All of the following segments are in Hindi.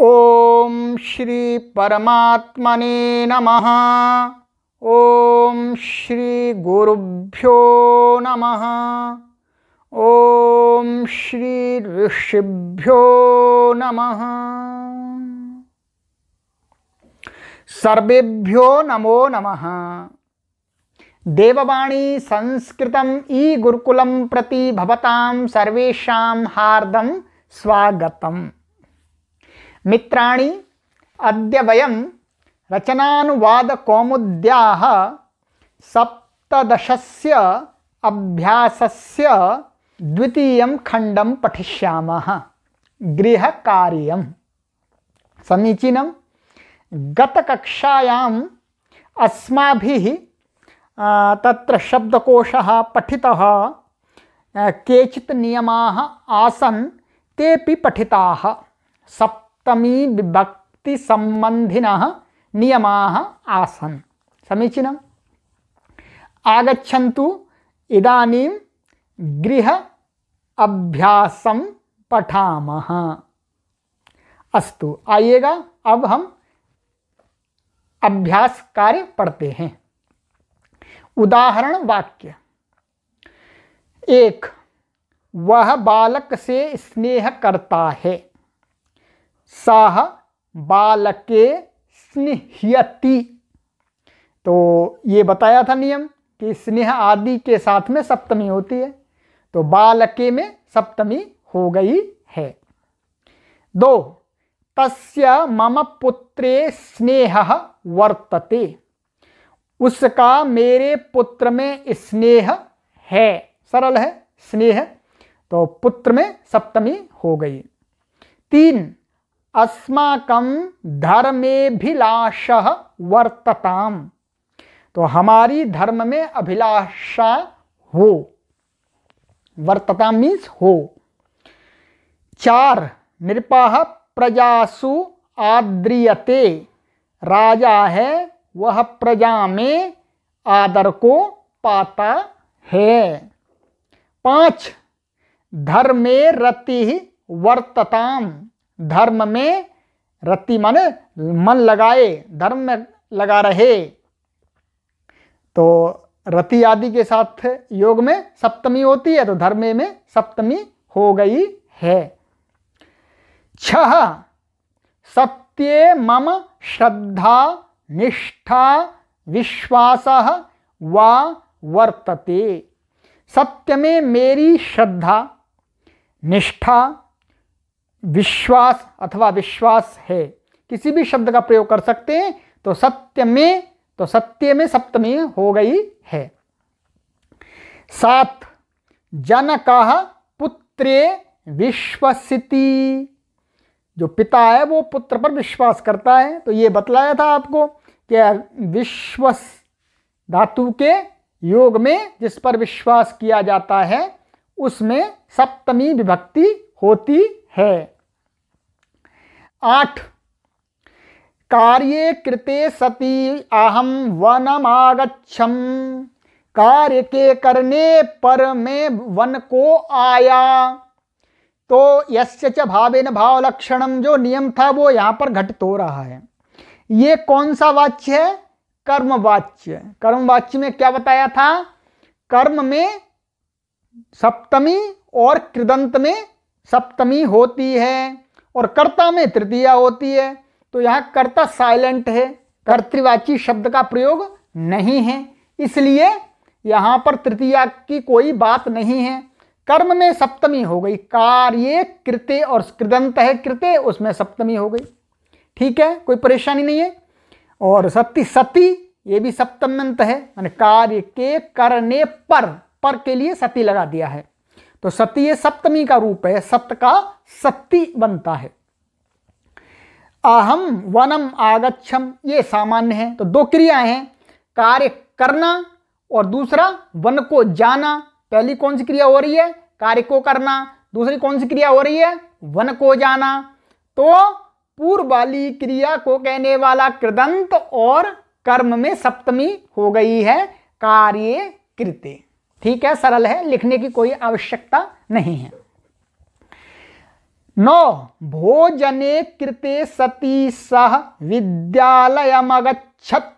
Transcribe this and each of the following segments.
ओम श्री परमात्मने नमः ओम श्री गुरुभ्यो नमः ओम श्री ऋषिभ्यो नमः सर्वेभ्यो नमो नमः देववाणी संस्कृत ई गुरुकुलम प्रति भवतां सर्वेशां हार्दं स्वागतम् मित्राणि अद्य वयं रचनानुवादकौमुद्याः सप्तदशस्य अभ्यासस्य द्वितीयं खण्डं पठिष्यामः गृहकार्यं समीचीनं गतकक्षायाम् अस्माभिः तत्र शब्दकोशः पठितः केचित् नियमाः आसन् तेपि पठिताः सप्त सप्तमी विभक्ति संबंधि नियम आसन समीचीन आगछन्तु इदानीं गृह अभ्यास पठा अस्तु आइएगा अब हम अभ्यास कार्य पढ़ते हैं उदाहरण वाक्य एक वह बालक से स्नेह करता है सह बालके स्नेहयति तो ये बताया था नियम कि स्नेह आदि के साथ में सप्तमी होती है तो बालके में सप्तमी हो गई है दो तस्य मम पुत्रे स्नेह वर्तते उसका मेरे पुत्र में स्नेह है सरल है स्नेह तो पुत्र में सप्तमी हो गई तीन अस्माकम धर्मेभिलाष वर्तताम तो हमारी धर्म में अभिलाषा हो वर्तता मीन्स हो चार नृपाह प्रजासु आद्रियते राजा है वह प्रजा में आदर को पाता है पांच धर्मे रति वर्तताम धर्म में रति मन मन लगाए धर्म में लगा रहे तो रति आदि के साथ योग में सप्तमी होती है तो धर्म में सप्तमी हो गई है छह सत्य मम श्रद्धा निष्ठा विश्वास वा वर्तते सत्य में मेरी श्रद्धा निष्ठा विश्वास अथवा विश्वास है किसी भी शब्द का प्रयोग कर सकते हैं तो सत्य में तो सत्य में सप्तमी हो गई है सात जनक पुत्रे विश्वसिति जो पिता है वो पुत्र पर विश्वास करता है तो ये बतलाया था आपको कि विश्वस धातु के योग में जिस पर विश्वास किया जाता है उसमें सप्तमी विभक्ति होती है आठ कार्य कृते सती अहम आगछम कार्य के करने पर मैं वन को आया तो यश च भावेन भाव लक्षणम जो नियम था वो यहाँ पर घटित हो रहा है ये कौन सा वाच्य है कर्म वाच्य कर्म वाच्य में क्या बताया था कर्म में सप्तमी और कृदंत में सप्तमी होती है और कर्ता में तृतीया होती है तो यहाँ कर्ता साइलेंट है कर्तृवाची शब्द का प्रयोग नहीं है इसलिए यहाँ पर तृतीया की कोई बात नहीं है कर्म में सप्तमी हो गई कार्य कृत्य और कृदंत है कृत्य उसमें सप्तमी हो गई ठीक है कोई परेशानी नहीं है और सती सती ये भी सप्तमंत है मैंने कार्य के करने पर पर के लिए सती लगा दिया है तो सती ये सप्तमी का रूप है सप्त का सत्ती बनता है अहम वनम आगच्छम ये सामान्य है तो दो क्रियाएं हैं कार्य करना और दूसरा वन को जाना पहली कौन सी क्रिया हो रही है कार्य को करना दूसरी कौन सी क्रिया हो रही है वन को जाना तो पूर्व वाली क्रिया को कहने वाला कृदंत और कर्म में सप्तमी हो गई है कार्य कृत्य ठीक है सरल है लिखने की कोई आवश्यकता नहीं है नौ भोजने कृते सती सह अगछत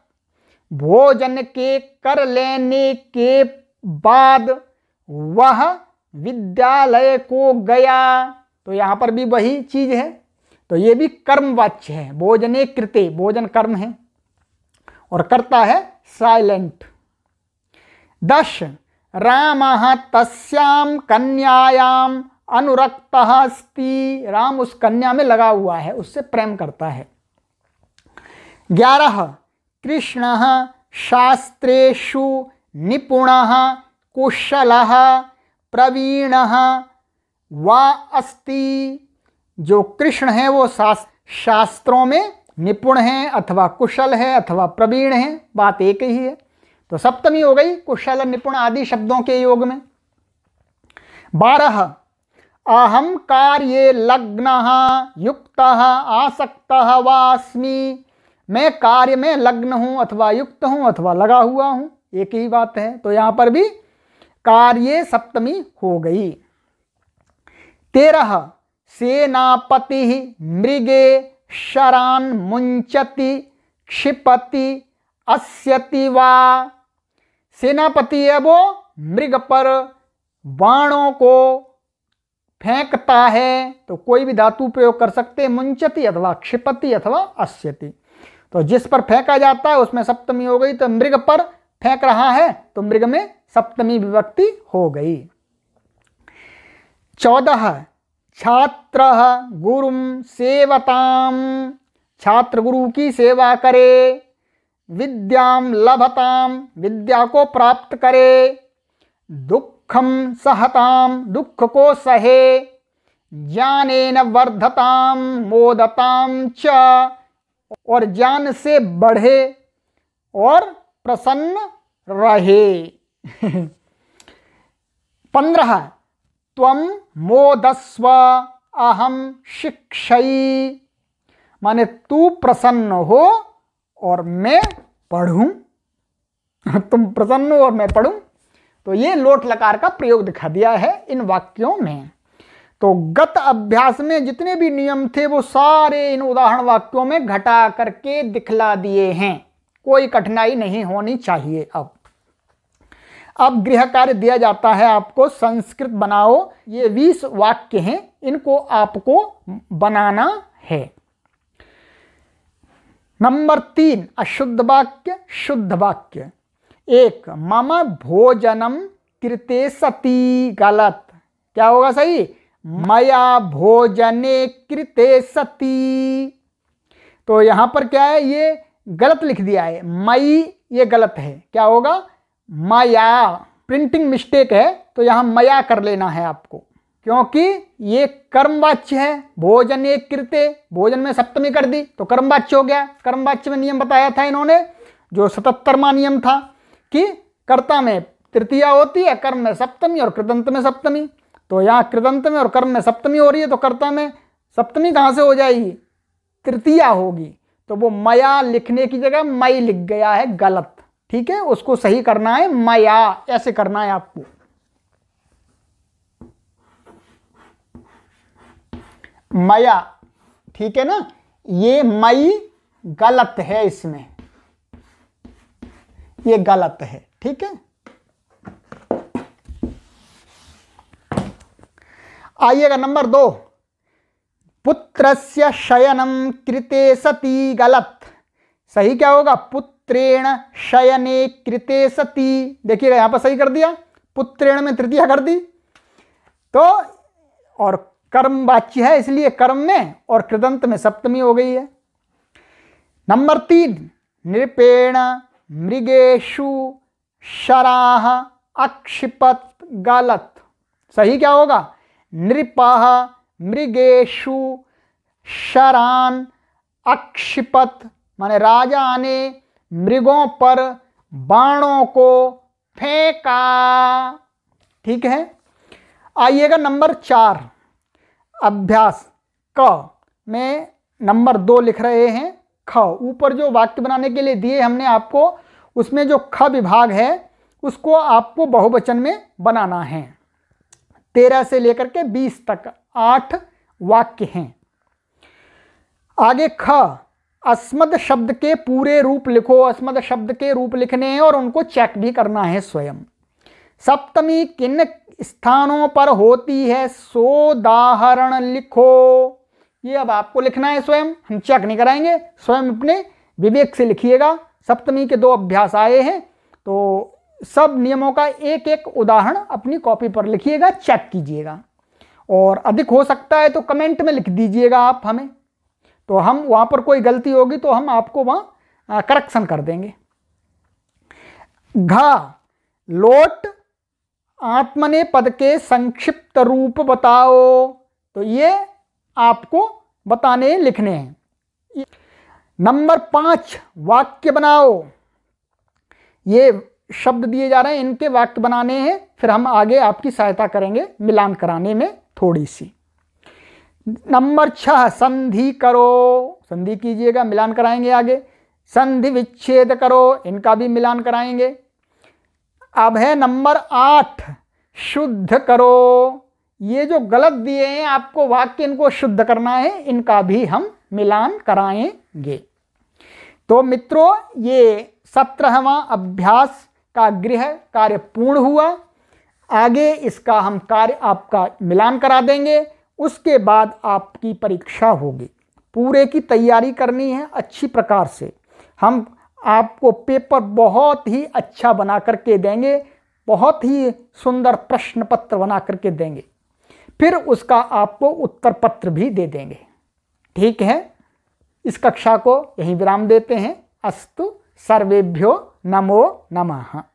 भोजन के कर लेने के बाद वह विद्यालय को गया तो यहां पर भी वही चीज है तो ये भी कर्मवाच्य है भोजने कृते भोजन कर्म है और करता है साइलेंट दस रामः तस्याम कन्यायाम अनुरक्त अस्ति राम उस कन्या में लगा हुआ है उससे प्रेम करता है ग्यारह कृष्ण शास्त्रु निपुण कुशल प्रवीण व अस्ति जो कृष्ण है वो शास्त्रों में निपुण है अथवा कुशल है अथवा प्रवीण है बात एक ही है तो सप्तमी हो गई कुशल निपुण आदि शब्दों के योग में बारह अहम कार्य लग्न युक्त आसक्त वास्मी मैं कार्य में लग्न हूं अथवा युक्त हूं अथवा लगा हुआ हूं एक ही बात है तो यहां पर भी कार्य सप्तमी हो गई तेरह सेनापति मृगे शरान मुंचति क्षिपति अस्यति वा सेनापति है वो मृग पर बाणों को फेंकता है तो कोई भी धातु प्रयोग कर सकते हैं मुंचती अथवा क्षिपति अथवा अश्यति तो जिस पर फेंका जाता है उसमें सप्तमी हो गई तो मृग पर फेंक रहा है तो मृग में सप्तमी विभक्ति हो गई चौदह छात्र गुरुम सेवताम छात्र गुरु की सेवा करे विद्याम लभताम विद्या को प्राप्त करे दुखम सहताम दुख को सहे ज्ञान वर्धताम मोदताम च और ज्ञान से बढ़े और प्रसन्न रहे पंद्रह तम मोदस्व अहम शिक्षई माने तू प्रसन्न हो और मैं पढ़ूं तुम प्रसन्न हो और मैं पढ़ूं तो ये लोट लकार का प्रयोग दिखा दिया है इन वाक्यों में तो गत अभ्यास में जितने भी नियम थे वो सारे इन उदाहरण वाक्यों में घटा करके दिखला दिए हैं कोई कठिनाई नहीं होनी चाहिए अब अब गृह कार्य दिया जाता है आपको संस्कृत बनाओ ये बीस वाक्य हैं इनको आपको बनाना है नंबर तीन अशुद्ध वाक्य शुद्ध वाक्य एक मम भोजनम कृते सती गलत क्या होगा सही मया भोजने कृते सती तो यहाँ पर क्या है ये गलत लिख दिया है मई ये गलत है क्या होगा मया प्रिंटिंग मिस्टेक है तो यहाँ मया कर लेना है आपको क्योंकि ये कर्मवाच्य है भोजन एक कृत्य भोजन में सप्तमी कर दी तो कर्मवाच्य हो गया कर्मवाच्य में नियम बताया था इन्होंने जो सतहत्तरवा नियम था कि कर्ता में तृतीया होती है कर्म में सप्तमी और कृदंत में सप्तमी तो यहाँ कृदंत में और कर्म में सप्तमी हो रही है तो कर्ता में सप्तमी कहाँ से हो जाएगी तृतीया होगी तो वो मया लिखने की जगह मई लिख गया है गलत ठीक है उसको सही करना है मया ऐसे करना है आपको मया ठीक है ना ये मई गलत है इसमें ये गलत है ठीक है आइएगा नंबर दो पुत्र से शयनम कृते सती गलत सही क्या होगा पुत्रेण शयने कृते सती देखिएगा यहां पर सही कर दिया पुत्रेण में तृतीया कर दी तो और कर्म वाच्य है इसलिए कर्म में और कृदंत में सप्तमी हो गई है नंबर तीन नृपेण मृगेशु शराह अक्षिपत गलत सही क्या होगा नृपाह मृगेशु शरान अक्षिपत माने राजा ने मृगों पर बाणों को फेंका ठीक है आइएगा नंबर चार अभ्यास क में नंबर दो लिख रहे हैं ख ऊपर जो वाक्य बनाने के लिए दिए हमने आपको उसमें जो ख विभाग है उसको आपको बहुवचन में बनाना है तेरह से लेकर के बीस तक आठ वाक्य हैं आगे ख अस्मद शब्द के पूरे रूप लिखो अस्मद शब्द के रूप लिखने हैं और उनको चेक भी करना है स्वयं सप्तमी किन स्थानों पर होती है सोदाहरण लिखो ये अब आपको लिखना है स्वयं हम चेक नहीं कराएंगे स्वयं अपने विवेक से लिखिएगा सप्तमी के दो अभ्यास आए हैं तो सब नियमों का एक एक उदाहरण अपनी कॉपी पर लिखिएगा चेक कीजिएगा और अधिक हो सकता है तो कमेंट में लिख दीजिएगा आप हमें तो हम वहाँ पर कोई गलती होगी तो हम आपको वहाँ करेक्शन कर देंगे घा लोट आत्मने पद के संक्षिप्त रूप बताओ तो ये आपको बताने लिखने हैं नंबर पाँच वाक्य बनाओ ये शब्द दिए जा रहे हैं इनके वाक्य बनाने हैं फिर हम आगे आपकी सहायता करेंगे मिलान कराने में थोड़ी सी नंबर छह संधि करो संधि कीजिएगा मिलान कराएंगे आगे संधि विच्छेद करो इनका भी मिलान कराएंगे अब है नंबर आठ शुद्ध करो ये जो गलत दिए हैं आपको वाक्य इनको शुद्ध करना है इनका भी हम मिलान कराएंगे तो मित्रों ये सत्रहवा अभ्यास का गृह कार्य पूर्ण हुआ आगे इसका हम कार्य आपका मिलान करा देंगे उसके बाद आपकी परीक्षा होगी पूरे की तैयारी करनी है अच्छी प्रकार से हम आपको पेपर बहुत ही अच्छा बना करके देंगे बहुत ही सुंदर प्रश्न पत्र बना करके देंगे फिर उसका आपको उत्तर पत्र भी दे देंगे ठीक है इस कक्षा को यहीं विराम देते हैं अस्तु सर्वेभ्यो नमो नमः